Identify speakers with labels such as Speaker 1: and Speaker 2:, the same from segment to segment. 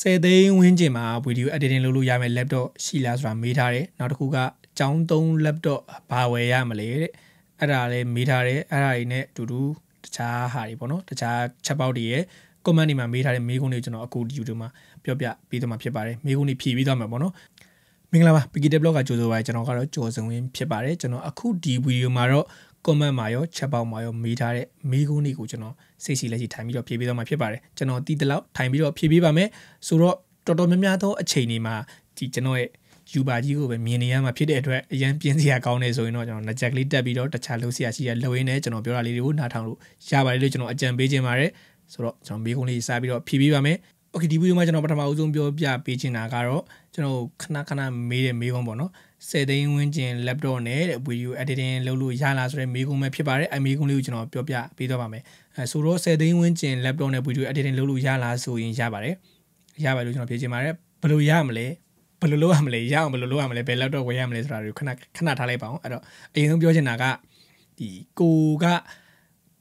Speaker 1: 10သိန်းဝန်းကျင်မှာ video editing လုပ်လို့ရမယ့် laptop ရှိလားဆိုတာမေးထားတယ်နောက်တစ်ခုကကျောင်းသုံး laptop ဘာဝယ်ရမလဲတဲ့အဲ့ဒါလည်းမေးထားတယ်အဲ့ဒါတွေနဲ့အတူတူတခြားဟာတွေပေါ့နော်တခြားချက်ပေါက်တွေရဲ့ comment တွေမှာမေးထားတဲ့မေးခွန်းတွေကျွန်တော်အခုဒီ YouTube မှာပြောပြပေးသွားမှာဖြစ်ပါတယ်မေးခွန်းတွေဖြည့်ပြီးသွားမှာပေါ့နော်မင်္ဂလာပါ PKT blog ကကြိုဆိုပါတယ်ကျွန်တော်ကတော့ကြော်စုံဝင်ဖြစ်ပါတယ်ကျွန်တော်အခုဒီ video မှာတော့ comment မှာရော chat box မှာရောမေးထားတဲ့မေးခွန်းတွေကိုကျွန်တော်စိတ်ရှိလက်ရှိထိုင်ပြီးတော့ဖြေပေးသွားမှာဖြစ်ပါတယ်ကျွန်တော်ဒီတလောက်ထိုင်ပြီးတော့ဖြေပေးပါမယ်ဆိုတော့တော်တော်များများသောအချိန်တွေမှာဒီကျွန်တော်ရဲ့ယူပါကြီးကိုပဲမြင်နေရမှာဖြစ်တဲ့အတွက်အရန်ပြင်းစရာကောင်းနေဆိုရင်တော့ကျွန်တော်ငကြက်ကလေးတက်ပြီးတော့တခြားလှုပ်ရှားရှိရလှုပ်ရင်းနဲ့ကျွန်တော်ပြောတာလေးတွေကိုနားထောင်လို့ရပါတယ်လို့ကျွန်တော်အကြံပေးခြင်းပါတယ်ဆိုတော့ကျွန်တော်မေးခွန်းလေးစပြီးတော့ဖြေပေးပါမယ်။ Okay ဒီဗီဒီယိုမှာကျွန်တော်ပထမအဦးဆုံးပြောပြပေးချင်တာကတော့ကျွန်တော်ခဏခဏမေးတဲ့မေးခွန်းပေါ့နော်။10သိန်းဝန်းကျင် laptop နဲ့တဲ့ video editing လုပ်လို့ရလားဆိုတဲ့မေးခွန်းပဲဖြစ်ပါတယ်အဲမေးခွန်းလေးကိုကျွန်တော်ပြောပြပေးတော့ပါမယ်အဲဆိုတော့10သိန်းဝန်းကျင် laptop နဲ့ video editing လုပ်လို့ရလားဆိုရင်ရပါတယ်ရပါလို့ကျွန်တော်ပြောချင်ပါတယ်ဘယ်လိုရမလဲဘယ်လိုလုပ်ရမလဲရအောင်ဘယ်လိုလုပ်ရမလဲဘယ် laptop ဝယ်ရမလဲဆိုတာတွေခဏခဏထားလိုက်ပါအောင်အဲ့တော့အရင်ဆုံးပြောချင်တာကဒီကိုက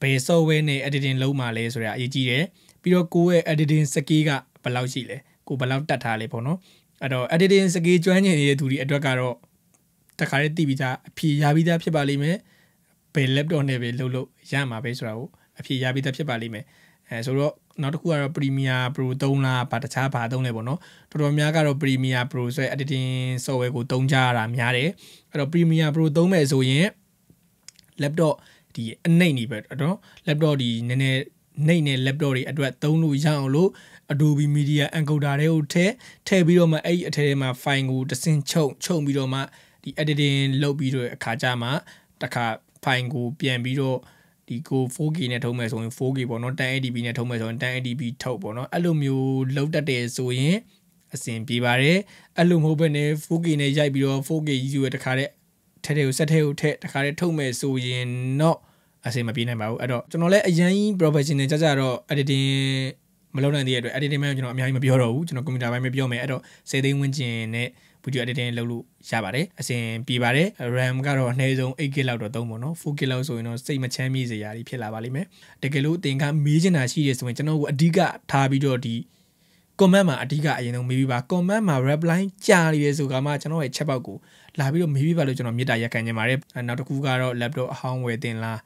Speaker 1: ဘယ် software နဲ့ editing လုပ်မှာလဲဆိုတာအရေးကြီးတယ်ပြီးတော့ကိုရဲ့ editing skill ကဘယ်လောက်ရှိလဲကိုဘယ်လောက်တတ်ထားလဲပေါ့နော်အဲ့တော့ editing skill ကျွမ်းကျင်နေတဲ့သူတွေအတွက်ကတော့တခါတည်းတည်ပြီးသားအဖြေရပြီးသားဖြစ်ပါလိမ့်မယ်ဘယ် laptop နဲ့ပဲလုပ်လို့ရမှာပဲဆိုတာကိုအဖြေရပြီးသားဖြစ်ပါလိမ့်မယ်အဲဆိုတော့နောက်တစ်ခုကတော့ Premiere Pro 3လားဗာတခြားဗာ3လဲပေါ့နော်တော်တော်များကတော့ Premiere Pro ဆိုတဲ့ editing software ကိုသုံးကြရတာများတယ်အဲ့တော့ Premiere Pro သုံးမဲ့ဆိုရင် laptop ဒီအနှိမ့်နေပဲနော် laptop ဒီနည်းနည်းနှိမ့်နဲ့ laptop တွေအတွက်သုံးလို့ရအောင်လို့ Adobe Media Encoder တွေကိုထည့်ထည့်ပြီးတော့မှအဲ့ဒီအထဲထဲမှာ file ကိုတစင်ချုပ်ချုပ်ပြီးတော့မှဒီ editing လုပ်ပြီးတော့အခါကြမှာတခါ file ကိုပြန်ပြီးတော့ဒီကို 4K နဲ့ထုံးမယ်ဆိုရင် 4K ပေါ့နော် 1080p နဲ့ထုံးမယ်ဆိုရင် 1080p ထုတ်ပေါ့နော်အဲ့လိုမျိုးလောက်တက်တယ်ဆိုရင်အဆင်ပြေပါတယ်အဲ့လိုမဟုတ်ဘဲနဲ့ 4K နဲ့ရိုက်ပြီးတော့ 4K ကြီးရတခါတဲ့ထဲထဲကိုစက်ထဲကိုထက်တခါတဲ့ထုတ်မယ်ဆိုရင်တော့အဆင်မပြေနိုင်ပါဘူးအဲ့တော့ကျွန်တော်လည်းအရင်ကြီး professional ကြကြတော့ editing မလုပ်နိုင်သေးတဲ့အတွက် editing မှကျွန်တော်အများကြီးမပြောတော့ဘူးကျွန်တော် computer ဘိုင်းပဲပြောမယ်အဲ့တော့စေသိန်းဝန်းကျင်နဲ့ video editing လုပ်လို့ရပါတယ်အစင်ပြပါတယ် RAM ကတော့အနည်းဆုံး 8GB လောက်တော့သုံးပါတော့ 4GB လောက်ဆိုရင်တော့စိတ်မချမ်းမြေ့စရာကြီးဖြစ်လာပါလိမ့်မယ်တကယ်လို့သင်ကမေးချင်တာရှိရဆိုရင်ကျွန်တော်ကအဓိကထားပြီးတော့ဒီ comment မှာအဓိကအရင်ဆုံးမေးပြီးပါ comment မှာ reply ကြာနေရဆိုကမှကျွန်တော်ရဲ့ချက်ပေါက်ကိုလာပြီးတော့မေးပြီးပါလို့ကျွန်တော်မေတ္တာရက်ခံနေပါတယ်နောက်တစ်ခုကတော့ laptop အဟောင်းဝယ်တင်လား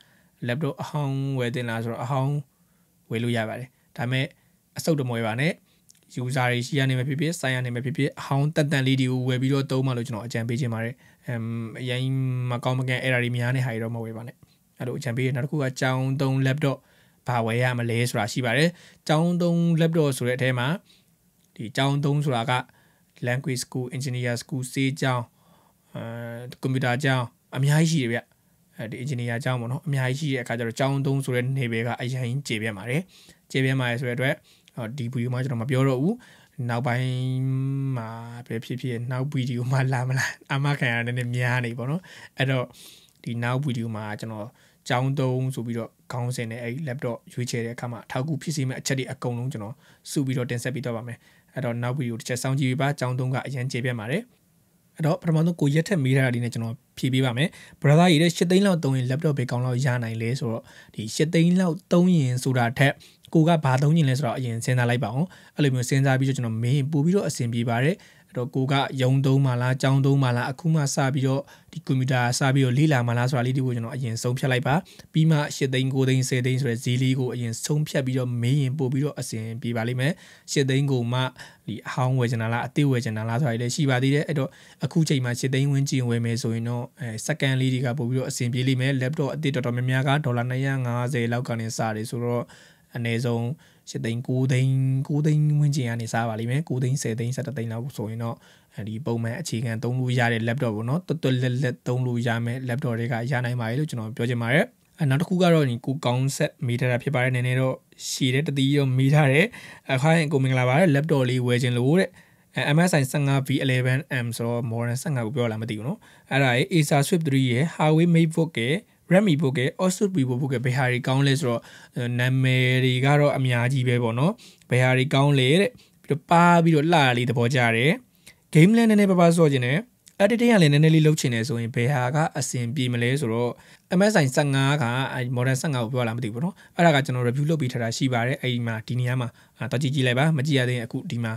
Speaker 1: laptop အဟောင်းဝယ်တင်လားဆိုတော့အဟောင်းဝယ်လို့ရပါတယ်ဒါပေမဲ့အစုပ်တမွဲပါနဲ့ user တွေရှိရနေမှာဖြစ်ဖြစ်ဆိုင်ရနေမှာဖြစ်ဖြစ်အဟောင်းတက်တန်လေးတွေကိုဝယ်ပြီးတော့သုံးမှလို့ကျွန်တော်အကြံပေးချင်ပါတယ်အမ်အရင်မကောင်းမကန် error တွေများနေဟာတွေတော့မဝယ်ပါနဲ့အဲ့လိုအကြံပေးရနောက်တစ်ခုကကြောင်းသုံး laptop ဘာဝယ်ရမလဲဆိုတာရှိပါတယ်ကြောင်းသုံး laptop ဆိုတဲ့အထဲမှာဒီကြောင်းသုံးဆိုတာက language school engineer school စေးကြောင်းအဲကွန်ပျူတာကြောင်းအများကြီးရှိတယ်ဗျအဲဒီ engineer ကြောင်းပေါ့နော်အများကြီးရှိတဲ့အခါကျတော့ကြောင်းသုံးဆိုတဲ့နေပယ်ကအရင်ကျေပြတ်ပါတယ်ကျေပြတ်ပါတယ်ဆိုတဲ့အတွက်ဒီဗီဒီယိုမှာကျွန်တော်မပြောတော့ဘူးနောက်ပိုင်းမှာပဲဖြစ်ဖြစ်နောက်ဗီဒီယိုမှာလာမလားအမခံရတာနည်းနည်းများနေပေါ့နော်အဲ့တော့ဒီနောက်ဗီဒီယိုမှာကျွန်တော်ကြောင်းသုံးဆိုပြီးတော့ခေါင်းစဉ်နဲ့အဲ့ laptop ရွေးချယ်တဲ့အခါမှာအထောက်အကူဖြစ်စေမယ့်အချက်တွေအကုန်လုံးကျွန်တော်စုပြီးတော့တင်ဆက်ပေးတော့ပါမယ်အဲ့တော့နောက်ဗီဒီယိုတစ်ချက်စောင့်ကြည့်ပါကြောင်းသုံးကအရင်ကျေပြတ်ပါတယ်အဲ့တော့ပထမဆုံးကိုရက်ထက်မေးထားတာလေးနဲ့ကျွန်တော်ဖြေပေးပါမယ်။ brother ရေတဲ့၈သိန်းလောက်သုံးရင် laptop ပဲကောင်းလောက်ရနိုင်လဲဆိုတော့ဒီ၈သိန်းလောက်သုံးရင်ဆိုတာထက်ကိုကဘာသုံးကျင်လဲဆိုတော့အရင်စဉ်းစားလိုက်ပါအောင်အဲ့လိုမျိုးစဉ်းစားပြီးတော့ကျွန်တော်မေးပို့ပြီးတော့အဆင်ပြေပါတယ်အဲ့တော့ကိုကရုံသုံးမှလားကြောင်းသုံးမှလားအခုမှစပြီးတော့ဒီကွန်ပျူတာစပြီးတော့လေ့လာမှလားဆိုတာလေးတွေကိုကျွန်တော်အရင်ဆုံးဖြတ်လိုက်ပါပြီးမှ၈သိန်း၉သိန်း၁၀သိန်းဆိုတဲ့ဈေးလေးကိုအရင်ဆုံးဖြတ်ပြီးတော့မေးရင်ပို့ပြီးတော့အဆင်ပြေပါလိမ့်မယ်၈သိန်းကိုမှဒီအဟောင်းဝယ်ချင်တာလားအသေးဝယ်ချင်တာလားဆိုတာလေးရှိပါသေးတယ်အဲ့တော့အခုချိန်မှာ၈သိန်းဝန်းကျင်ဝယ်မယ်ဆိုရင်တော့အဲစက္ကန့်လေးတွေကပို့ပြီးတော့အဆင်ပြေလိမ့်မယ် laptop အသေးတော်တော်များများကဒေါ်လာ950လောက်ကနေစတယ်ဆိုတော့အနည်းဆုံး7သိန်း9သိန်း9သိန်းဝန်းကျင်ကနေစားပါလိမ့်မယ်9သိန်း10သိန်း17သိန်းလောက်ဆိုရင်တော့ဒီပုံမှန်အခြေခံသုံးလို့ရတဲ့ laptop ပေါ့နော်တွတ်တွတ်လက်လက်သုံးလို့ရမယ် laptop တွေကရနိုင်ပါတယ်လို့ကျွန်တော်ပြောချင်ပါတယ်အနောက်တစ်ခုကတော့ဒီကိုကောင်းဆက်မိထားတာဖြစ်ပါတယ်နည်းနည်းတော့ရှည်တဲ့တတိရောမိထားတယ်အခါရင်ကိုမင်္ဂလာပါတယ် laptop လေးဝယ်ခြင်းလို့တဲ့ MSI 15V11M ဆိုတော့ Modern 15ကိုပြောလာမသိဘူးเนาะအဲ့ဒါရဲ့ Acer Swift 3ရဲ့ Huawei MateBook ရဲ့ Redmi ဘုတ်ကဲ Asus Vivo ဘုတ်ကဲဘယ်ဟာတွေကောင်းလဲဆိုတော့နာမည်တွေကတော့အများကြီးပဲပေါ့နော်ဘယ်ဟာတွေကောင်းလဲတဲ့ပြီးတော့ပါပြီးတော့လှလေးသဘောကျတယ် game လည်းနည်းနည်းပါးပါးစော့ခြင်းနဲ့ editing ကလည်းနည်းနည်းလေးလုပ်ချင်တယ်ဆိုရင်ဘယ်ဟာကအဆင်ပြေမလဲဆိုတော့ MSI 15က modern 15ကိုပြောလားမသိဘူးပေါ့နော်အဲ့ဒါကကျွန်တော် review လုပ်ပေးထားတာရှိပါတယ်အဲ့ဒီမှာဒီနေရာမှာတော့ကြည့်ကြည့်လိုက်ပါမကြည့်ရသေးရင်အခုဒီမှာ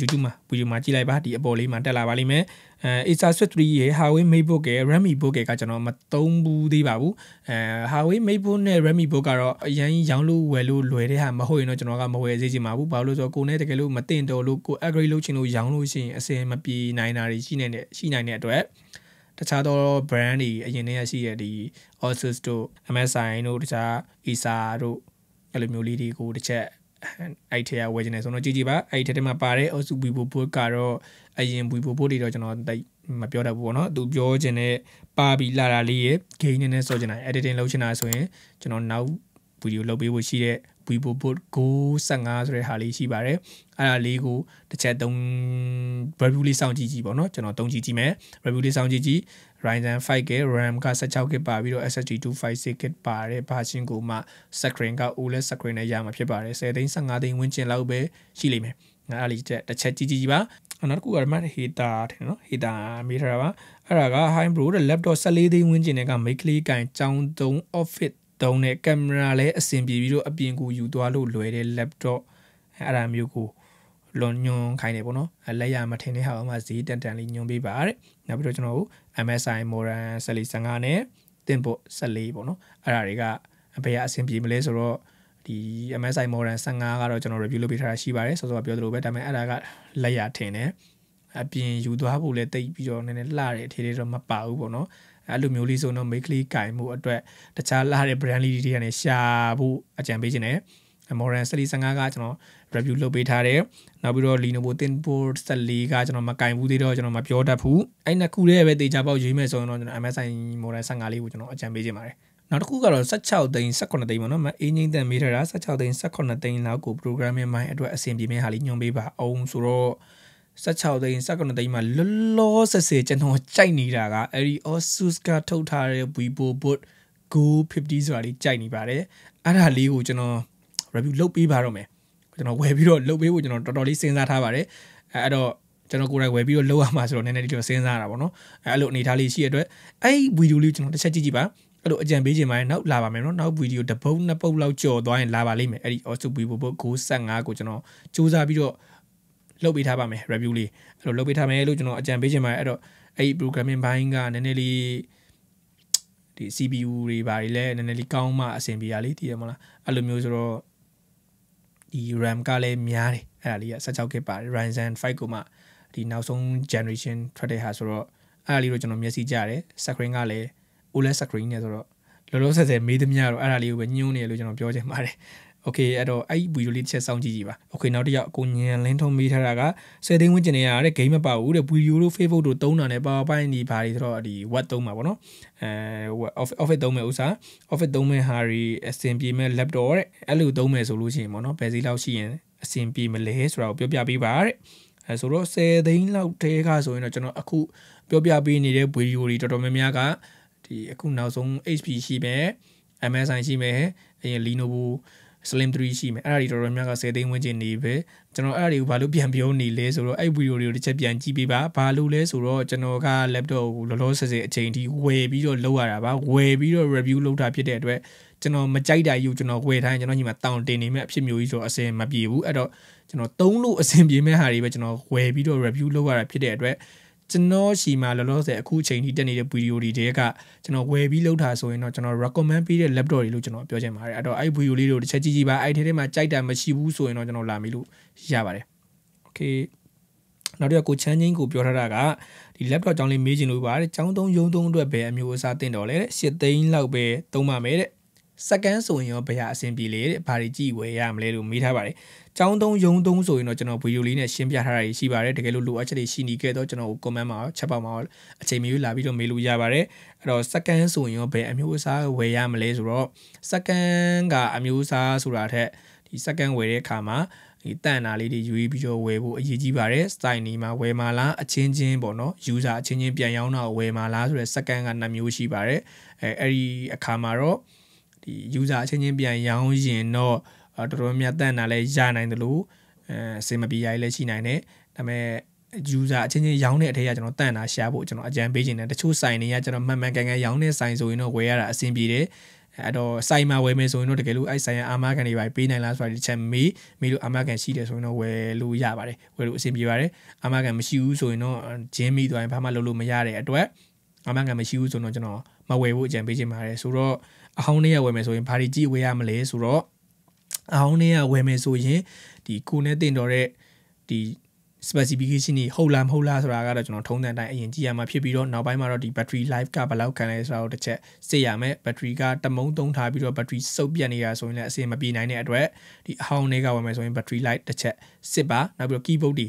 Speaker 1: YouTube မှာ video မှာကြည့်လိုက်ပါဒီအပေါ်လေးမှာတက်လာပါလိမ့်မယ်အဲ Acer Switch 3ရဲ့ Huawei MateBook ရဲ့ Redmi Book ကကျွန်တော်မသုံးဘူးသေးပါဘူးအဲ Huawei MateBook နဲ့ Redmi Book ကတော့အရင်ရောင်းလို့ဝယ်လို့လွယ်တဲ့ဟာမဟုတ်ရင်တော့ကျွန်တော်ကမဝယ်စေချင်ပါဘူးဘာလို့လဲဆိုတော့ကိုနဲ့တကယ်လို့မတင်တော်လို့ကို upgrade လုပ်ချင်လို့ရောင်းလို့ရှိရင်အစင်မပြေနိုင်တာတွေရှိနေတဲ့ရှိနိုင်တဲ့အတွက်တခြားသော brand တွေအရင်တည်းကရှိရတဲ့ဒီ Asus တို့ MSI တို့တခြား Acer တို့အဲ့လိုမျိုးလေးတွေကိုတစ်ချက်အဲ့ထဲကဝယ်ချင်တယ်ဆိုတော့ကြည်ကြည်ပါအဲ့ထဲထဲမှာပါတဲ့အုပ်စုဘီဘိုဘုတ်ကတော့အရင်ဘီဘိုဘုတ်တွေတော့ကျွန်တော်တိတ်မပြောတတ်ဘူးပေါ့နော်သူပြောချင်တဲ့ပါပြီးလာတာလေးရဲ့ gain နဲ့နဲ့ဆိုချင်တာ editing လုပ်ချင်တာဆိုရင်ကျွန်တော်နောက်ဗီဒီယိုလုပ်ပေးဖို့ရှိတဲ့ vivo boot go 15ဆိုတဲ့ဟာလေးရှိပါတယ်အဲ့ဒါလေးကိုတစ်ချက်သုံး review လေးစောင့်ကြည့်ကြည့်ပေါ့နော်ကျွန်တော်သုံးကြည့်ကြည့်မယ် review လေးစောင့်ကြည့်ကြည့် Ryzen 5K RAM က 16GB ပါပြီးတော့ SSD 256GB ပါတဲ့ version ကိုမှ screen က OLED screen နဲ့ရမှာဖြစ်ပါတယ်10သိန်း15သိန်းဝန်းကျင်လောက်ပဲရှိလိမ့်မယ်ငါအဲ့ဒီချက်တစ်ချက်ကြီးကြီးပါနောက်တစ်ခုကမှ heater ထင်နော် heater မေးထားတာပါအဲ့ဒါက high pro တဲ့ laptop 14သိန်းဝန်းကျင်တဲ့က make clean ကန်ကြောင်းသုံး office သုံးတဲ့ကင်မရာလည်းအဆင်ပြေပြီးတော့အပြင်ကိုယူသွားလို့လွယ်တဲ့ laptop အဲ့ဒါမျိုးကိုလွန်ညွန်ခိုင်းတယ်ပေါ့နော်လက်ရမထင်တဲ့ဟာမှဈေးတန်တန်လေးညွန်ပေးပါတဲ့နောက်ပြီးတော့ကျွန်တော်တို့ MSI Moran 145နဲ့တင်ပို့14ပေါ့နော်အဲ့ဒါတွေကဘယ်ကအဆင်ပြေမလဲဆိုတော့ဒီ MSI Moran 15ကတော့ကျွန်တော် review လုပ်ပေးထားတာရှိပါတယ်စောစောကပြောသလိုပဲဒါပေမဲ့အဲ့ဒါကလက်ရထင်တယ်အပြင်ယူသွားဖို့လည်းတိတ်ပြီးတော့နည်းနည်းလှတဲ့အထည်တွေတော့မပါဘူးပေါ့နော်အဲ့လိုမျိုးလေးဆိုတော့ make clean ကင်မှုအတွက်တခြားလှတဲ့ brand လေးတွေကနေရှာဖို့အကြံပေးခြင်းနဲ့ Moran 355ကကျွန်တော် review လုပ်ပေးထားတယ်နောက်ပြီးတော့ Lenovo ThinkPad 14ကကျွန်တော်မကင်ဘူးသေးတော့ကျွန်တော်မပြောတတ်ဘူးအဲ့နှစ်ခုတည်းပဲတေချာပေါက်ရွေးမယ်ဆိုရင်တော့ကျွန်တော် MSI Model 15လေးကိုကျွန်တော်အကြံပေးခြင်းပါတယ်နောက်တစ်ခုကတော့16သိန်း18သိန်းပေါ့နော်မအေးငိမ့်တဲ့မေးထားတာ16သိန်း18သိန်းလောက်ကို programming မိုင်းအတွက်အဆင်ပြေမယ့်ဟာလေးညွှန်ပေးပါအောင်ဆိုတော့16သိန်း18သိန်းမှာလောလောဆယ်ဆယ်ကျွန်တော်ကြိုက်နေတာကအဲ့ဒီ Asus ကထုတ်ထားတဲ့ Vivo Book Go 50ဆိုတာလေးကြိုက်နေပါတယ်အဲ့ဒါလေးကိုကျွန်တော် review လုပ်ပေးပါတော့မယ်ကျွန်တော်ဝယ်ပြီးတော့လုပ်ပေးဖို့ကျွန်တော်တော်တော်လေးစဉ်းစားထားပါတယ်အဲအဲ့တော့ကျွန်တော်ကိုယ်တိုင်ဝယ်ပြီးတော့လုပ်ရမှာဆိုတော့နည်းနည်းလေးကျွန်တော်စဉ်းစားရတာပေါ့နော်အဲအဲ့လိုအနေထားလေးရှိရတဲ့အတွက်အဲ့ဒီဗီဒီယိုလေးကျွန်တော်တစ်ချက်ကြည့်ကြည့်ပါအဲ့လိုအကြံပေးခြင်းပါတယ်နောက်လာပါမယ်နော်နောက်ဗီဒီယိုတစ်ပုတ်နှစ်ပုတ်လောက်ကြော်သွားရင်လာပါလိမ့်မယ်အဲ့ဒီ Osu Bibo 65ကိုကျွန်တော်စူးစမ်းပြီးတော့လုပ်ပေးထားပါမယ် review လေးအဲ့လိုလုပ်ပေးထားမယ်လို့ကျွန်တော်အကြံပေးခြင်းပါတယ်အဲ့တော့အဲ့ဒီ programming ဘိုင်းကနည်းနည်းလေးဒီ CPU တွေဘာတွေလဲနည်းနည်းလေးကောင်းမှအဆင်ပြေရလေးတည်ရမလားအဲ့လိုမျိုးဆိုတော့ဒီ RAM ကလည်းများတယ်အဲ့ဒါလေးက 16GB ပါတယ် Ryzen 5ကိုမှဒီနောက်ဆုံး generation ထွက်တဲ့ဟာဆိုတော့အဲ့ဒါလေးတော့ကျွန်တော်မျက်စိကြားတယ် screen ကလည်း OLED screen နဲ့ဆိုတော့လောလောဆယ်ဆယ်မေးသမျှတော့အဲ့ဒါလေးကိုပဲညှိုးနေလို့ကျွန်တော်ပြောချင်ပါတယ် okay အဲ့တော့အဲ့ဒီဗီဒီယိုလေးတစ်ချက်စောင့်ကြည့်ကြည့်ပါ okay နောက်တစ်ယောက်အကိုညံလင်းထုံးမေးထားတာက10သိန်းဝန်းကျင်နေရတဲ့ game မပါဘူးတဲ့ဗီဒီယိုတို့ Facebook တို့သုံးတာနဲ့ PowerPoint ဒီဘာတွေဆိုတော့ဒီ Word သုံးမှာပေါ့နော်အဲ Office သုံးမယ်ဥစား Office သုံးမယ်ဟာရီအဆင်ပြေမဲ့ laptop တဲ့အဲ့လိုသုံးမယ်ဆိုလို့ရှိရင်ပေါ့နော်ဘယ်စီလောက်ရှိရင်အဆင်ပြေမလဲဆိုတာကိုပြောပြပေးပါတဲ့အဲဆိုတော့10သိန်းလောက်တဲကဆိုရင်တော့ကျွန်တော်အခုပြောပြပေးနေတဲ့ဗီဒီယိုတွေတော်တော်များများကဒီအခုနောက်ဆုံး HP ရှိမယ် MSI ရှိမယ်အရင် Lenovo slim 3ရှိမယ်အဲ့ဒါတွေတော်တော်များများက10သိန်းဝန်းကျင်နေပဲကျွန်တော်အဲ့ဒါတွေကိုဘာလို့ပြန်ပြောနေလဲဆိုတော့အဲ့ဗီဒီယိုတွေကိုတစ်ချက်ပြန်ကြည့်ပေးပါဘာလို့လဲဆိုတော့ကျွန်တော်က laptop ကိုလောလောဆယ်ဆယ်အချိန်ထိဝယ်ပြီးတော့လုပ်ရတာပါဝယ်ပြီးတော့ review လုပ်တာဖြစ်တဲ့အတွက်ကျွန်တော်မကြိုက်တာယူကျွန်တော်ဝယ်ထားရင်ကျွန်တော်ညီမတောင်းတင်နေမဲ့အဖြစ်မျိုးကြီးဆိုအစင်မပြေဘူးအဲ့တော့ကျွန်တော်သုံးလို့အစင်ပြေမဲ့ဟာတွေပဲကျွန်တော်ဝယ်ပြီးတော့ review လုပ်ရတာဖြစ်တဲ့အတွက်ကျွန်တော်ရှိမှလောလောဆယ်အခုချိန်ထိတက်နေတဲ့ဗီဒီယိုတွေတဲကကျွန်တော်ဝယ်ပြီးလုပ်တာဆိုရင်တော့ကျွန်တော် recommend ပေးတဲ့ laptop တွေလို့ကျွန်တော်ပြောချင်ပါတယ်အဲ့တော့အဲ့ဗီဒီယိုလေးတွေကိုတစ်ချက်ကြည့်ကြည့်ပါအဲ့ထဲထဲမှာကြိုက်တာမရှိဘူးဆိုရင်တော့ကျွန်တော်လာမီလို့ရပါတယ် okay နောက်တစ်ခုကိုချမ်းချင်းကိုပြောထားတာကဒီ laptop ကြောင်းလေးမေးချင်လို့ပါတဲ့ကျောင်းသုံးရုံးသုံးအတွက်ပဲအမျိုးအစားတင်တော်လဲတဲ့၈သိန်းလောက်ပဲသုံးပါမယ်တဲ့စက္ကန့်ဆိုရင်ရောဘယ်ဟာအဆင်ပြေလဲတဲ့ဘာတွေကြည့်ဝယ်ရမလဲလို့မေးထားပါတယ်။ចောင်းသုံးယုံသုံးဆိုရင်တော့ကျွန်တော်ဗီဒီယိုလေးနဲ့ရှင်းပြထားတာရှိပါတယ်။တကယ်လို့လိုအပ်ချက်တွေရှိနေခဲ့တော့ကျွန်တော် comment မှာချက်ပေါက်မှာအချိန်မီလာပြီးတော့မေးလို့ရပါတယ်။အဲ့တော့စက္ကန့်ဆိုရင်ရောဘယ်အမျိုးအစားဝယ်ရမလဲဆိုတော့စက္ကန့်ကအမျိုးအစားဆိုတာထက်ဒီစက္ကန့်ဝယ်တဲ့အခါမှာဒီတန်တာလေးတွေယူပြီးတော့ဝယ်ဖို့အရေးကြီးပါတယ်။ style နေမှာဝယ်မှာလားအချင်းချင်းပေါ့နော်။ user အချင်းချင်းပြန်ရောင်းတာဝယ်မှာလားဆိုတဲ့စက္ကန့်က2မျိုးရှိပါတယ်။အဲအဲ့ဒီအခါမှာတော့ဒီ user အချင်းချင်းပြန်ရောင်းရင်တော့တော်တော်များတန့်တာလည်းရနိုင်တယ်လို့အဲစေမပြေရည်လည်းရှိနိုင်တယ်ဒါပေမဲ့ user အချင်းချင်းရောင်းတဲ့အထက်ကကျွန်တော်တန့်တာရှာဖို့ကျွန်တော် အကြံပေးချင်တယ်တချို့ဆိုင်တွေကကျွန်တော်မှန်မှန်ကန်ကန်ရောင်းတဲ့ဆိုင်ဆိုရင်တော့ဝယ်ရတာအဆင်ပြေတယ်အဲ့တော့ဆိုင်မှာဝယ်မယ်ဆိုရင်တော့တကယ်လို့အဲ့ဆိုင်ရအာမခံတွေပါပေးနိုင်လားဆိုတာဒီချက်မေးမေးလို့အာမခံရှိတယ်ဆိုရင်တော့ဝယ်လို့ရပါတယ်ဝယ်လို့အဆင်ပြေပါတယ်အာမခံမရှိဘူးဆိုရင်တော့ဂျင်းမိသွားရင်ဘာမှလုပ်လို့မရတဲ့အတွက်အာမခံမရှိဘူးဆိုတော့ကျွန်တော်မဝယ်ဖို့အကြံပေးချင်ပါတယ်ဆိုတော့အဟောင်းလေးရဝယ်မယ်ဆိုရင်ဘာတွေကြည့်ဝယ်ရမလဲဆိုတော့အဟောင်းလေးရဝယ်မယ်ဆိုရင်ဒီကိုနဲ့တင်တော်တဲ့ဒီ specification တွေဟုတ်လားမဟုတ်လားဆိုတာကတော့ကျွန်တော်ထုံးတဲ့အတိုင်းအရင်ကြည့်ရမှာဖြစ်ပြီးတော့နောက်ပိုင်းမှာတော့ဒီ battery life ကဘယ်လောက်ခံလဲဆိုတာကိုတစ်ချက်စစ်ရမယ် battery ကတမုံသုံးထားပြီးတော့ battery စုပ်ပြတ်နေတာဆိုရင်လည်းအဆင်မပြေနိုင်တဲ့အတွက်ဒီအဟောင်းတွေကဝယ်မယ်ဆိုရင် battery life တစ်ချက်စစ်ပါနောက်ပြီးတော့ keyboard တွေ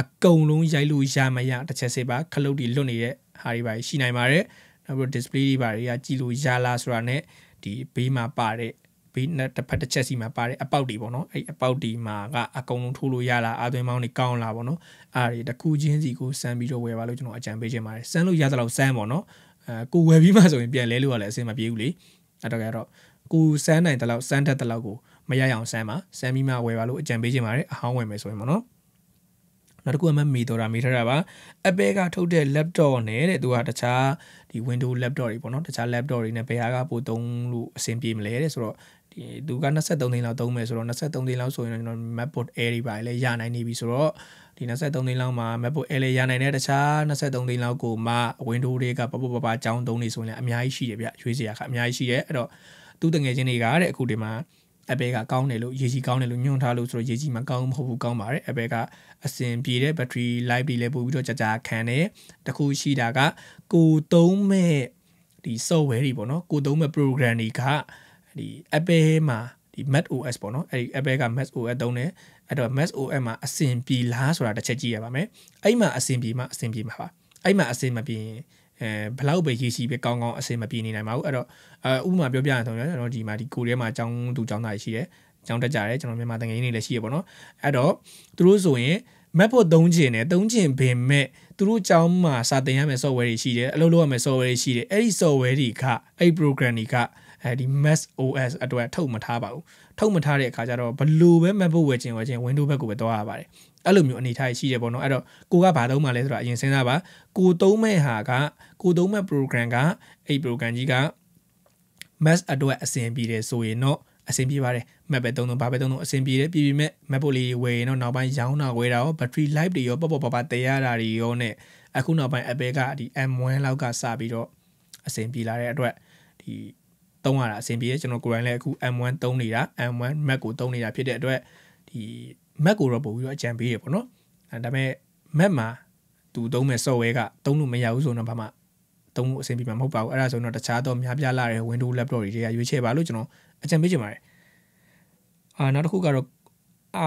Speaker 1: အကုန်လုံးရိုက်လို့ရမရတစ်ချက်စစ်ပါခလုတ်တွေလွတ်နေတဲ့ဟာတွေပါရှိနိုင်ပါတယ်နောက်ပြီးတော့ display တွေပါတွေကကြည့်လို့ရလားဆိုတာနဲ့ဒီဘေးမှာပါတဲ့ဘေးနဲ့တစ်ဖက်တစ်ချက်စီမှာပါတဲ့အပေါက်တွေပေါ့နော်အဲ့အပေါက်တွေမှာကအကုန်လုံးထိုးလို့ရလားအသွင်မောင်းတွေကောင်းလားပေါ့နော်အားတွေတစ်ခုချင်းစီကိုစမ်းပြီးတော့ဝယ်ပါလို့ကျွန်တော်အကြံပေးချင်ပါတယ်စမ်းလို့ရသလောက်စမ်းပေါ့နော်အဲကိုဝယ်ပြီးမှဆိုရင်ပြန်လဲလို့ရလည်းအဆင်မပြေဘူးလေအဲ့တော့ကတော့ကိုစမ်းနိုင်တဲ့လောက်စမ်းတတ်တဲ့လောက်ကိုမရရအောင်စမ်းပါစမ်းပြီးမှဝယ်ပါလို့အကြံပေးချင်ပါတယ်အဟောင်းဝယ်မယ်ဆိုရင်ပေါ့နော်နောက်တစ်ခုအမှမေတော်တာမေးထားတာပါ Apple ကထုတ်တဲ့ laptop နဲ့တဲ့သူကတခြားဒီ Windows laptop တွေပေါ့နော်တခြား laptop တွေနဲ့ဘယ်ဟာကပိုသုံးလို့အဆင်ပြေမလဲတဲ့ဆိုတော့ဒီသူက23သိန်းလောက်သုံးမယ်ဆိုတော့23သိန်းလောက်ဆိုရင်ကျွန်တော် MacBook Air တွေပါလေရနိုင်နေပြီဆိုတော့ဒီ23သိန်းလောက်မှာ MacBook Air လေးရနိုင်တဲ့တခြား23သိန်းလောက်ကိုမှ Windows တွေကပပပပအကြောင်းသုံးနေဆိုရင်လည်းအများကြီးရှိတယ်ဗျရွေးစရာကအများကြီးရှိတယ်အဲ့တော့သူတငယ်ချင်းတွေကတဲ့အခုဒီမှာ Apple ကကောင်းတယ်လို့ရေကြီးကောင်းတယ်လို့ညွှန်ထားလို့ဆိုတော့ရေကြီးမှကောင်းမဟုတ်ဘူးကောင်းပါတယ် Apple ကအစင်ပြေတဲ့ battery life တွေလည်းပို့ပြီးတော့ကြာကြာခံတယ်တခုရှိတာကကိုသုံးမဲ့ဒီ software တွေပေါ့နော်ကိုသုံးမဲ့ program တွေကဒီ Apple မှာဒီ Mac OS ပေါ့နော်အဲဒီ Apple က Mac OS သုံးတယ်အဲ့တော့ Mac OS မှာအစင်ပြေလားဆိုတာတစ်ချက်ကြည့်ရပါမယ်အဲ့မှာအစင်ပြေမှာအစင်ပြေမှာပါအဲ့မှာအစင်မပြေရင်အဲဘလောက်ပဲရေရှိပဲကောင်းကောင်းအဆင်မပြေနေနိုင်ပါဘူးအဲ့တော့အဥပမာပြောပြရအောင်ဆိုရင်ကျွန်တော်ဒီမှာဒီကိုထဲမှာအကြောင်းသူအကြောင်းသားရှိတယ်အကြောင်းတက်ကြတယ်ကျွန်တော်မြန်မာတန်ငယ်ရင်းတွေလည်းရှိရပေါ့နော်အဲ့တော့သူတို့ဆိုရင် map ဖို့သုံးချင်တယ်သုံးချင်ပေမဲ့သူတို့ကြောင်းမှာစာသင်ရမယ့် software တွေရှိတယ်အလုပ်လုပ်ရမယ့် software တွေရှိတယ်အဲ့ဒီ software တွေကအဲ့ program တွေကအဲဒီ mass OS အတွက်ထုတ်မထားပါဘူးထုတ်မထားတဲ့အခါကျတော့ဘလို့ပဲ macbook ဝယ်ခြင်းဝယ်ခြင်း window ဘက်ကိုပဲသွားရပါတယ်အဲ့လိုမျိုးအနေထားရှိတယ်ပေါ့နော်အဲ့တော့ကိုကဘာသုံးမှလဲဆိုတော့အရင်စဉ်းစားပါကိုသုံးမဲ့ဟာကကိုသုံးမဲ့ program ကအဲ့ program ကြီးက math အတွက်အဆင်ပြေတယ်ဆိုရင်တော့အဆင်ပြေပါတယ်မက်ပဲသုံးသုံးဘာပဲသုံးသုံးအဆင်ပြေတယ်ပြည်ပြီးမဲ့မက်ဖို့လေးဝယ်ရင်တော့နောက်ပိုင်းရောင်းတာဝယ်တာရော battery life တွေရောပေါ့ပေါ့ပါပါတည်ရတာတွေရောနဲ့အခုနောက်ပိုင်း Apple ကဒီ M1 လောက်ကစပြီးတော့အဆင်ပြေလာတဲ့အတွက်ဒီသုံးရတာအဆင်ပြေတယ်ကျွန်တော်ကိုယ်တိုင်လည်းအခု M1 သုံးနေတာ M1 Mac ကိုသုံးနေတာဖြစ်တဲ့အတွက်ဒီ Mac ကိုတော့ပို့ပြီးတော့အကြံပေးရပေါ့နော်ဒါပေမဲ့ Mac မှာသူသုံးမဲ့ software ကသုံးလို့မရဘူးဆိုတော့ဘာမှသုံးဖို့အဆင်ပြေမှာမဟုတ်ပါဘူးအဲ့ဒါဆိုတော့တခြားတော့များပြားလာတဲ့ Windows laptop တွေတွေကရွေးချယ်ပါလို့ကျွန်တော်အကြံပေးချင်ပါတယ်အာနောက်တစ်ခုကတော့အာ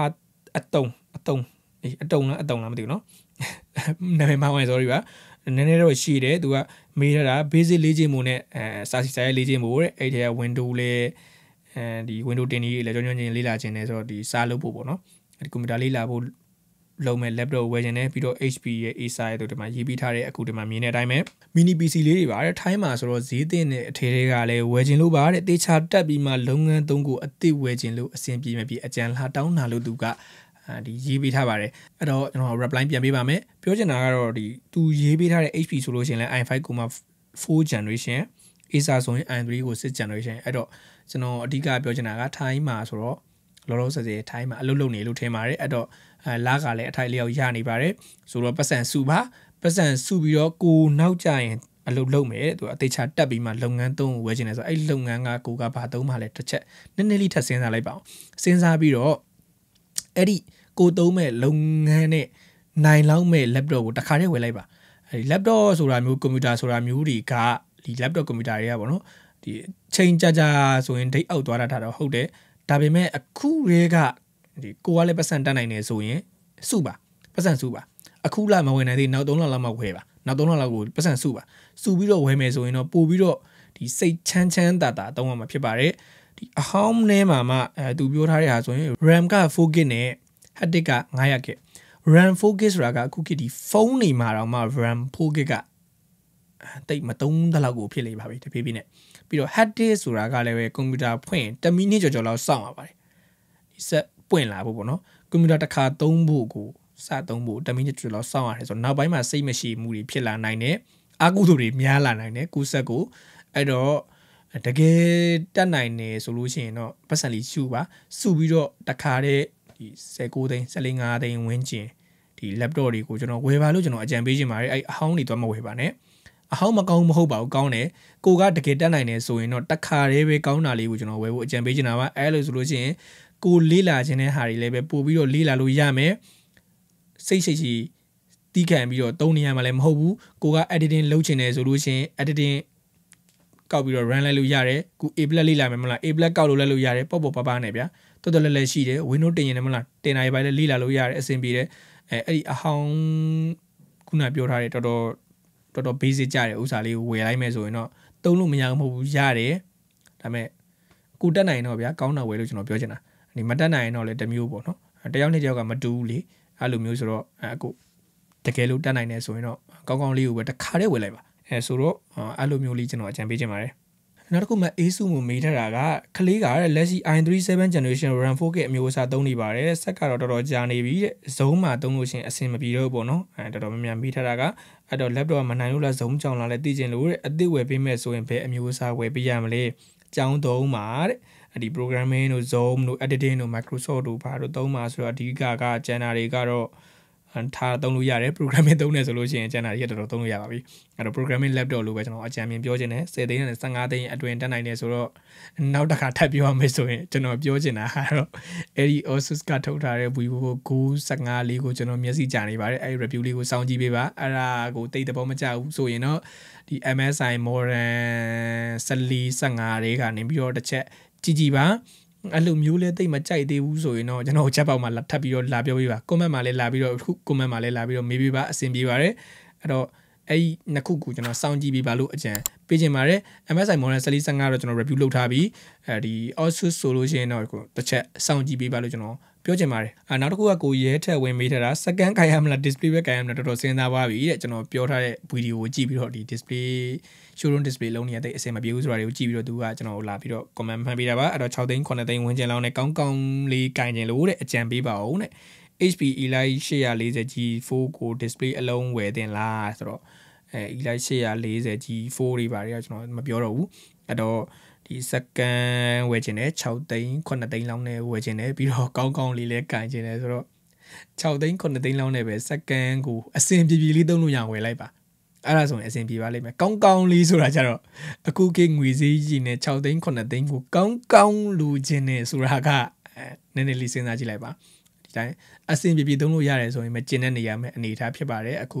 Speaker 1: အတုံအတုံအေးအတုံလားအတုံလားမသိဘူးเนาะနာမည်မဝင် sorry ပါနည်းနည်းတော့ရှိတယ်သူကမေးထားတာ basic လေးချင်းမို့နဲ့အဲစာစီစာရဲ့လေးချင်းမို့တဲ့အဲ့ထဲက window လဲအဲဒီ window တင်ကြီးလဲကြောင်းကြောင်းချင်းလေးလာခြင်းနဲ့ဆိုတော့ဒီစာလုပ်ဖို့ပေါ့เนาะဒီကွန်ပျူတာလေးလာဖို့လုံးမဲ့ laptop ဝယ်ခြင်းနဲ့ပြီးတော့ HP ရဲ့ Acer ရဲ့တို့ဒီမှာရေးပြီးထားတဲ့အခုဒီမှာမြင်တဲ့အတိုင်းပဲ mini PC လေးတွေပါတဲ့ time မှာဆိုတော့ဈေးတင်တဲ့အထဲတွေကလည်းဝယ်ခြင်းလို့ပါတဲ့တေချာတက်ပြီးမှလုပ်ငန်းသုံးကိုအသစ်ဝယ်ခြင်းလို့အဆင်ပြေမပြေအကြံလှတောင်းတာလို့သူကဒီရေးပေးထားပါတယ်အဲ့တော့ကျွန်တော် reply ပြန်ပေးပါမယ်ပြောချင်တာကတော့ဒီသူရေးပေးထားတဲ့ HP ဆိုလို့ရှိရင်လည်း i5 4 generation Acer ဆိုရင် i3 ကို6 generation အဲ့တော့ကျွန်တော်အဓိက ပြောချင်တာက time မှာဆိုတော့လောလောဆယ်ဆယ် time မှာအလုပ်လုပ်နေလို့ထင်ပါတယ်အဲ့တော့လကလည်းအထိုက်လျောက်ရနေပါတယ်ဆိုတော့ပတ်စံစုပါပတ်စံစုပြီးတော့ကိုနောက်ကြရင်အလုပ်လုပ်မယ်တဲ့သူအသေးချာတက်ပြီးမှလုပ်ငန်းသုံးကိုဝယ်ချင်တယ်ဆိုတော့အဲ့လုပ်ငန်းကကိုကဘာသုံးမှလဲတစ်ချက်နည်းနည်းလေးထပ်စဉ်းစားလိုက်ပါအောင်စဉ်းစားပြီးတော့အဲ့ဒီကိုသုံးမဲ့လုပ်ငန်းနဲ့နိုင်လောက်မဲ့ laptop ကိုတခါတည်းဝယ်လိုက်ပါအဲ့ဒီ laptop ဆိုတာမျိုး computer ဆိုတာမျိုးတွေကဒီ laptop computer တွေကပေါ့နော်ဒီချိန်ကြာကြာဆိုရင်ဒိတ်အောက်သွားတာတော့ဟုတ်တယ်ဒါပေမဲ့အခုတည်းကဒီကိုကလည်းပတ်စံတက်နိုင်နေဆိုရင်စုပါပတ်စံစုပါအခုလာမဝင်နိုင်သေးနောက်3လလောက်မှဝယ်ပါနောက်3လလောက်ကိုပတ်စံစုပါစုပြီးတော့ဝယ်မယ်ဆိုရင်တော့ပို့ပြီးတော့ဒီစိတ်ချမ်းချမ်းသာသာသုံးရမှာဖြစ်ပါတယ်ဒီအဟောင်းထဲမှာမှအဲသူပြောထားတဲ့ဟာဆိုရင် RAM က 4GB နဲ့ hard disk က 900GB RAM 4GB ဆိုတာကအခုခေတ်ဒီဖုန်းတွေမှာတော့မှ RAM 4GB ကတိတ်မသုံးတဲ့လောက်ကိုဖြစ်လေပါပြီတဖြည်းဖြည်းနဲ့ပြီးတော့ hard disk ဆိုတာကလည်းပဲကွန်ပျူတာဖွင့်10မိနစ်ကျော်ကျော်လောက်စောင့်ရပါတယ်ဒီ set ပွင့်လာဖို့ပေါ့နော်ကွန်ပျူတာတစ်ခါသုံးဖို့ကိုစသုံးဖို့10မိနစ်ကျော်လောက်စောင့်ရတယ်ဆိုတော့နောက်ပိုင်းမှာစိတ်မရှိမှုတွေဖြစ်လာနိုင်တယ်အာကုသိုလ်တွေများလာနိုင်တယ်ကုသက်ကိုအဲ့တော့တကယ်တက်နိုင်တယ်ဆိုလို့ရှိရင်တော့ပတ်စံလေးစုပါစုပြီးတော့တခါတဲ့ဒီ16သိန်း15 5သိန်းဝန်းကျင်ဒီ laptop တွေကိုကျွန်တော်ဝယ်ပါလို့ကျွန်တော်အကြံပေးချင်ပါတယ်အဲ့အဟောင်းတွေတော့မဝယ်ပါနဲ့အဟောင်းမကောင်းမဟုတ်ပါဘူးကောင်းတယ်ကိုကတကယ်တက်နိုင်တယ်ဆိုရင်တော့တခါတည်းပဲကောင်းတာလေးကိုကျွန်တော်ဝယ်ဖို့အကြံပေးချင်တာပါအဲ့လိုဆိုလို့ရှိရင်ကိုလေးလာခြင်းတဲ့ဟာတွေလည်းပဲပို့ပြီးတော့လေးလာလို့ရမယ်စိတ်ရှိရှိတီးခံပြီးတော့တုံးနေရမှာလည်းမဟုတ်ဘူးကိုက editing လုပ်ချင်တယ်ဆိုလို့ရှိရင် editing ကောက်ပြီးတော့ run လိုက်လို့ရတယ်ခု A black လေးလာမယ်မလား A black ကောက်လို့လည်းလို့ရတယ်ပေါ့ပေါ့ပါပါနဲ့ဗျာတော်တော်လည်းလည်းရှိတယ် window တင်ရင်လည်းမလားတင်နိုင်ပါလေလေးလာလို့ရတယ်အဆင်ပြေတယ်အဲအဲ့ဒီအဟောင်းခုနပြောထားတဲ့တော်တော်တော်တော် basic ကြတဲ့ဥစ္စာလေးကိုဝယ်လိုက်မယ်ဆိုရင်တော့တုံးလို့မရဘူးမဟုတ်ဘူးရတယ်ဒါပေမဲ့ကိုတက်နိုင်တော့ဗျာကောင်းတာဝယ်လို့ကျွန်တော်ပြောချင်တာဒီမတက်နိုင်ရင်တော့လေတမျိုးပေါ့နော်တယောက်နဲ့တယောက်ကမတူဘူးလေအဲ့လိုမျိုးဆိုတော့အခုတကယ်လို့တက်နိုင်တယ်ဆိုရင်တော့ကောင်းကောင်းလေးကိုပဲတစ်ခါတည်းဝယ်လိုက်ပါအဲဆိုတော့အဲ့လိုမျိုးလေးကျွန်တော်အကြံပေးချင်ပါတယ်နောက်တစ်ခုမှ ASUS ကိုမေးထားတာကကလေးကလက်ရှိ i37 generation RAM 4K အမျိုးအစားသုံးနေပါတယ်စက်ကတော့တော်တော်ကြာနေပြီတဲ့ဇုံးမှာသုံးလို့ရှင်အဆင်မပြေတော့ဘူးပေါ့နော်အဲတော်တော်များများမေးထားတာကအဲ့တော့ laptop မနိုင်လို့လားဇုံးကြောင်လားလဲသိချင်လို့တဲ့အသစ်ဝယ်ပေးမဲ့ဆိုရင်ဘယ်အမျိုးအစားဝယ်ပေးရမလဲကြောင်းသုံးပါတဲ့ဒီ programming တို့ Zoom တို့ editing တို့ Microsoft တို့ဘာတို့သုံးမှာဆိုတော့အဓိကကကျန်တာတွေကတော့ထားသုံးလို့ရတယ် programming သုံးတယ်ဆိုလို့ရှိရင်ကျန်တာတွေကတော်တော်သုံးလို့ရပါပြီအဲ့တော့ programming laptop လို့ပဲကျွန်တော်အကြံဉာဏ်ပြောချင်တယ်10သိန်းနဲ့15သိန်းအတွင်းတက်နိုင်တယ်ဆိုတော့နောက်တစ်ခါထပ်ပြောရမယ်ဆိုရင်ကျွန်တော်ပြောချင်တာကတော့အဲ့ဒီ Asus ကထုတ်ထားတဲ့ Vivo Go 15လေးကိုကျွန်တော်မျက်စိကြာနေပါတယ်အဲ့ဒီ review လေးကိုစောင့်ကြည့်ပေးပါအဲ့ဒါကိုတိတ်တဘောမကြဘူးဆိုရင်တော့ဒီ MSI Modern 14 15တွေကနေပြီးတော့တစ်ချက်ကြည်ကြည်ပါအဲ့လိုမျိုးလဲတိတ်မကြိုက်သေးဘူးဆိုရင်တော့ကျွန်တော်ချက်ပေါက်မှာထပ်ပြီးတော့လာပြောပေးပါ comment မှာလည်းလာပြီးတော့အခု comment မှာလည်းလာပြီးတော့မေးပေးပါအဆင်ပြေပါတယ်အဲ့တော့အဲ့ဒီနှစ်ခုကိုကျွန်တော်စောင့်ကြည့်ပြီးပါလို့အကြံပေးချင်ပါတယ် MSI Model 45တော့ကျွန်တော် review လုပ်ထားပြီးအဲဒီ Asus ဆိုလို့ရှိရင်တော့တစ်ချက်စောင့်ကြည့်ပြီးပါလို့ကျွန်တော်ပြောချင်ပါတယ်အာနောက်တစ်ခုကကိုရဲထက်ဝင်မေးထားတာ second ခိုင်ရမလား display ပဲခိုင်ရမလားတော်တော်စဉ်းစားပါပြီတဲ့ကျွန်တော်ပြောထားတဲ့ video ကိုကြည့်ပြီးတော့ဒီ display showroom display လုံးနေရတဲ့အဆင်မပြေဘူးဆိုတာတွေကိုကြည့်ပြီးတော့သူကကျွန်တော်လာပြီးတော့ comment မှန်ပေးတာပါအဲ့တော့6သိန်း9သိန်းဝန်းကျင်လောက်နဲ့ကောင်းကောင်းလေးကင်ကျင်လို့တဲ့အကြံပေးပါဦးတဲ့ HP Elite 840G 4ကို display အလုံးဝယ်တင်လားဆိုတော့အဲ Elite 840G 4တွေပါတယ်ကျွန်တော်မပြောတော့ဘူးအဲ့တော့ဒီစကန်ဝယ်ခြင်းနဲ့6သိန်း9သိန်းလောက်နဲ့ဝယ်ခြင်းနဲ့ပြီးတော့ကောင်းကောင်းလေးလဲကင်ခြင်းနဲ့ဆိုတော့6သိန်း9သိန်းလောက်နဲ့ပဲစကန်ကိုအစင်ပြေပြေလေးသုံးလို့ရဝယ်လိုက်ပါအဲ့ဒါဆိုရင်အစင်ပြေပါလိမ့်မယ်ကောင်းကောင်းလေးဆိုတာကြတော့အခုကိငွေစည်းကြီးနဲ့6သိန်း9သိန်းကိုကောင်းကောင်းလိုချင်နေဆိုတာကနည်းနည်းလေးစဉ်းစားကြည့်လိုက်ပါဒီတိုင်းအစင်ပြေပြေသုံးလို့ရတယ်ဆိုရင်မကျင်တဲ့နေရာမှာအနေထားဖြစ်ပါတယ်အခု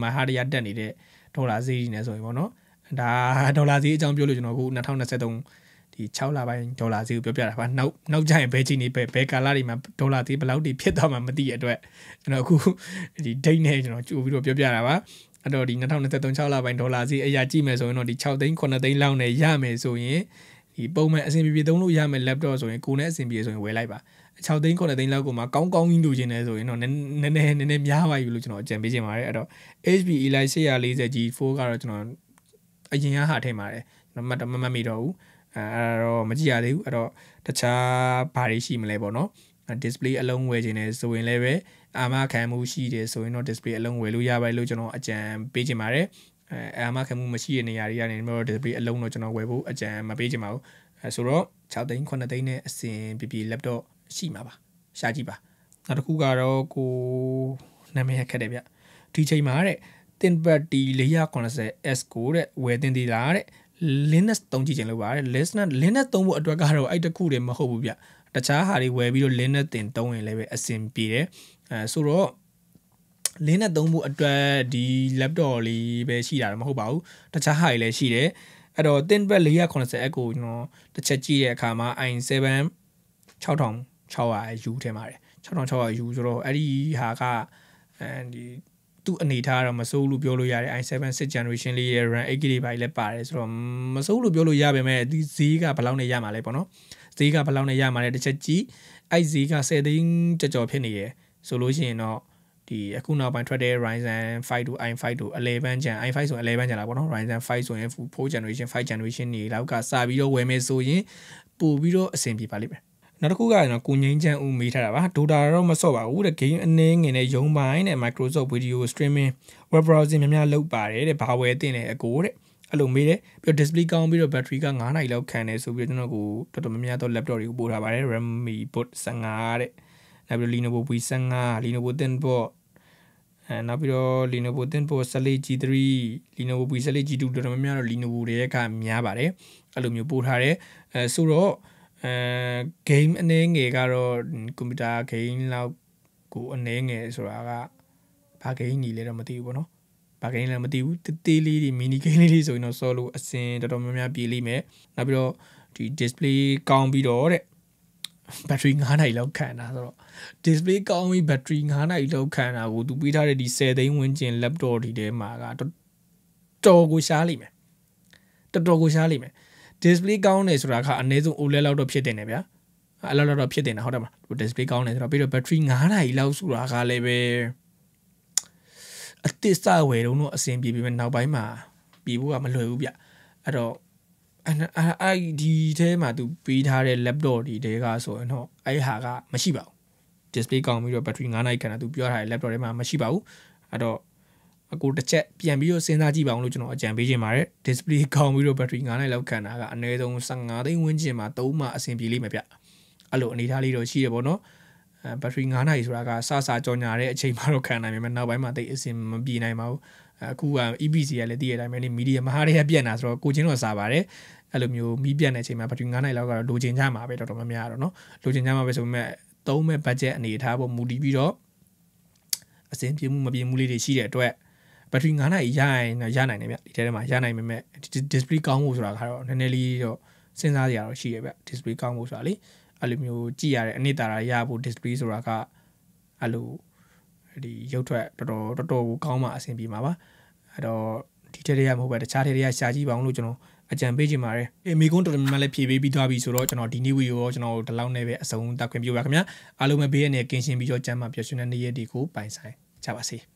Speaker 1: မဟာရရတက်နေတဲ့ဒေါ်လာစည်းကြီးနဲ့ဆိုရင်ပေါ့နော်ဒါဒေါ်လာဈေးအကြောင်းပြောလို့ကျွန်တော်အခု2023ဒီ6လပိုင်းဒေါ်လာဈေးကိုပြောပြတာပါနောက်နောက်ကျရင်ဘယ်ချိန်နေပဲဘယ်ကာလတွေမှာဒေါ်လာဈေးဘယ်လောက်တွေဖြစ်သွားမှာမသိရအတွက်ကျွန်တော်အခုဒီဒိတ်နဲ့ကျွန်တော်ကြိုပြီးတော့ပြောပြတာပါအဲ့တော့ဒီ2023 6လပိုင်းဒေါ်လာဈေးအရာကြည့်မယ်ဆိုရင်တော့ဒီ6သိန်း9သိန်းလောက်နဲ့ရမယ်ဆိုရင်ဒီပုံမှန်အဆင်ပြေပြေသုံးလို့ရမယ် laptop ဆိုရင်ကိုယ်နဲ့အဆင်ပြေဆိုရင်ဝယ်လိုက်ပါ6သိန်း9သိန်းလောက်ကိုမှကောင်းကောင်းကြီးလိုချင်တယ်ဆိုရင်တော့နည်းနည်းနည်းနည်းများပါပြီလို့ကျွန်တော်အကြံပေးချင်ပါတယ်အဲ့တော့ HP Elite 840G4 ကတော့ကျွန်တော်အရင်ကဟာထင်ပါတယ်ကျွန်တော်မမမီတော့ဘူးအဲအဲ့တော့မကြည့်ရသေးဘူးအဲ့တော့တခြားဘာတွေရှိမလဲပေါ့နော် display အလုံးဝယ်ခြင်းနဲ့ဆိုရင်လည်းပဲအာမခံမှုရှိတယ်ဆိုရင်တော့ display အလုံးဝယ်လို့ရပါတယ်လို့ကျွန်တော်အကြံပေးချင်ပါတယ်အဲအာမခံမှုမရှိတဲ့နေရာတွေကနေမျိုး display အလုံးတော့ကျွန်တော်ဝယ်ဖို့အကြံမပေးချင်ပါဘူးအဲဆိုတော့6သိန်း9သိန်းနဲ့အစင်ပြပြ laptop ရှိမှာပါရှာကြည့်ပါနောက်တစ်ခုကတော့ကိုနာမည်ခက်တယ်ဗျဒီချိန်မှာတဲ့ ThinkPad T 480 S ကိုတဲ့ဝယ်သင့်သေးလားတဲ့ Linux သုံးကြည့်ချင်လို့ပါတယ် Linux Linux သုံးဖို့အတွက်ကတော့အဲ့တခုတည်းမဟုတ်ဘူးဗျတခြားဟာတွေဝယ်ပြီးတော့ Linux တင်သုံးရင်လည်းပဲအဆင်ပြေတယ်အဲဆိုတော့လင်းနဲ့သုံးဖို့အတွက်ဒီ laptop လေးပဲရှိတာမဟုတ်ပါဘူးတခြားဟာတွေလည်းရှိတယ်အဲ့တော့ ThinkPad 480X ကိုကျွန်တော်တစ်ချက်ကြည့်တဲ့အခါမှာ i7 6600 600 U ထဲမှာတယ်6600 U ဆိုတော့အဲ့ဒီဟာကအဲဒီသူ့အနေထားတော့မစိုးလို့ပြောလို့ရတယ် i7 6th generation လေးရဲ့ RAM 8GB ပဲလည်းပါတယ်ဆိုတော့မစိုးလို့ပြောလို့ရပါမယ်ဒီဈေးကဘယ်လောက်နဲ့ရမှာလဲပေါ့နော်ဈေးကဘယ်လောက်နဲ့ရမှာလဲတစ်ချက်ကြည့်အဲ့ဈေးက10သိန်းကျော်ကျော်ဖြစ်နေရယ်ဆိုလို့ရှိရင်တော့ဒီအခုနောက်ပိုင်းထွက်တဲ့ Ryzen 5တို့ i5 တို့11 gen i5 ဆို11 gen လာပေါ့နော် Ryzen 5ဆိုရင်4 generation 5 generation တွေလောက်ကစပြီးတော့ဝယ်မယ်ဆိုရင်ပို့ပြီးတော့အဆင်ပြေပါလိမ့်မယ်နောက်တစ်ခုကကျွန်တော်ကိုငိမ့်ချန်ဦးမေးထားတာပါဒေါတာတော့မဆော့ပါဘူးတဲ့ game အနည်းငယ်နဲ့ရုံပိုင်းတဲ့ Microsoft Video Streaming web browsing များများလုပ်ပါတယ်တဲ့ဘာဝယ်တင်တယ်အကိုတဲ့အဲ့လိုမေးတယ်ပြီးတော့ display ကောင်းပြီးတော့ battery က9နာရီလောက်ခံတယ်ဆိုပြီးတော့ကျွန်တော်ကိုတော်တော်များများတော့ laptop တွေကိုပို့ထားပါတယ် Redmi Book 15တဲ့နောက်ပြီး Lenovo V15 Lenovo ThinkPad အဲနောက်ပြီးတော့ Lenovo ThinkPad 14 G3 Lenovo V14 G2 တော်တော်များများတော့ Lenovo တွေကများပါတယ်အဲ့လိုမျိုးပို့ထားတယ်အဲဆိုတော့အဲ game အနည်းငယ်ကတော့ကွန်ပျူတာ game လောက်ကိုအနည်းငယ်ဆိုတာကဘာ game ကြီးလဲတော့မသိဘူးပေါ့နော်ဘာ game လဲမသိဘူးတေးသေးလေးတွေ mini game လေးတွေဆိုရင်တော့ solo အစင်တော်တော်များများပြေးလိမ့်မယ်နောက်ပြီးတော့ဒီ display ကောင်းပြီးတော့တဲ့ battery 9နိုင်လောက်ခံတာဆိုတော့ display ကောင်းပြီး battery 9နိုင်လောက်ခံတာကိုသူပေးထားတဲ့ဒီ10သိန်းဝန်းကျင် laptop ဒီထဲမှာကတော်တော်ကိုရှားလိမ့်မယ်တော်တော်ကိုရှားလိမ့်မယ် display ကောင်းတယ်ဆိုတာကအနည်းဆုံး OLED လောက်တော့ဖြစ်တင်တယ်ဗျာအဲ့လောက်တော့ဖြစ်တင်တာဟုတ်တယ်မလား display ကောင်းတယ်ဆိုတော့ပြီးတော့ battery 9နာရီလောက်ဆိုတာကလည်းပဲအသစ်စဝယ်တော့အဆင်ပြေပြီမဲ့နောက်ပိုင်းမှာပြီးဖို့ကမလွယ်ဘူးဗျအဲ့တော့အဲ့အဲ့ဒီထဲမှာသူပေးထားတဲ့ laptop ဒီတဲကဆိုရင်တော့အဲ့ဟာကမရှိပါဘူး display ကောင်းပြီးတော့ battery 9နာရီခန့်တာသူပြောထားတဲ့ laptop ထဲမှာမရှိပါဘူးအဲ့တော့အကိုတစ်ချက်ပြန်ပြီးတော့စဉ်းစားကြည့်ပါအောင်လို့ကျွန်တော်အကြံပေးချင်ပါတယ် display ကောင်းပြီးတော့ battery 9နိုင်လောက်ခံတာကအနည်းဆုံး15သိန်းဝန်းကျင်မှာ3မှအဆင်ပြေလိမ့်မယ်ဗျအဲ့လိုအနေထားလေးတော့ရှိရပေါ့နော်အဲဘက်ထရီ9နာရီဆိုတာကစစကြောညာတဲ့အချိန်မှတော့ခံနိုင်ပေမဲ့နောက်ပိုင်းမှာတိတ်အဆင်မပြေနိုင်ပါဘူးအခုက EPC ကလည်းတည်ရတိုင်းပဲလေမီဒီယာမဟာတွေကပြက်နေတာဆိုတော့ကိုချင်းတော့စားပါတယ်အဲ့လိုမျိုးမီးပြက်တဲ့အချိန်မှာဘက်ထရီ9နာရီလောက်ကတော့လိုချင်ကြမှာပဲတော်တော်များများတော့เนาะလိုချင်ကြမှာပဲဆိုပေမဲ့သုံးမဲ့ budget အနေထားပေါ်မူတည်ပြီးတော့အဆင်ပြေမှုမပြေမှုလေးတွေရှိတဲ့အတွက်ဘက်ထရီ9နိုင်ရရင်တော့ရနိုင်တယ်ဗျဒီထဲထဲမှာရနိုင်ပေမဲ့ display ကောင်းဖို့ဆိုတာကတော့နည်းနည်းလေးတော့စဉ်းစားစရာတော့ရှိရဗျ display ကောင်းဖို့ဆိုတာလေအဲ့လိုမျိုးကြည့်ရတဲ့အနှစ်သာရရဖို့ display ဆိုတာကအဲ့လိုဒီရုပ်ထွက်တော်တော်တော်တော်ကိုကောင်းမှအဆင်ပြေမှာပါအဲ့တော့ဒီထဲထဲရမဟုတ်ပဲတခြားထဲထဲရရှာကြည့်ပါအောင်လို့ကျွန်တော်အကြံပေးချင်ပါတယ်။အမေကွန်းတော်တော်များများလည်းဖြည့်ပေးပြီးသွားပြီဆိုတော့ကျွန်တော်ဒီနေ့ဝီရောကျွန်တော်ဒီလောက်နဲ့ပဲအဆုံးသတ်ခွင့်ပြုပါခင်ဗျာ။အားလုံးပဲဘေးရနေကင်းရှင်းပြီးတော့ကျမ်းမာပျော်ရွှင်တဲ့နေ့ရက်တွေကိုပိုင်ဆိုင်ကြပါစေ။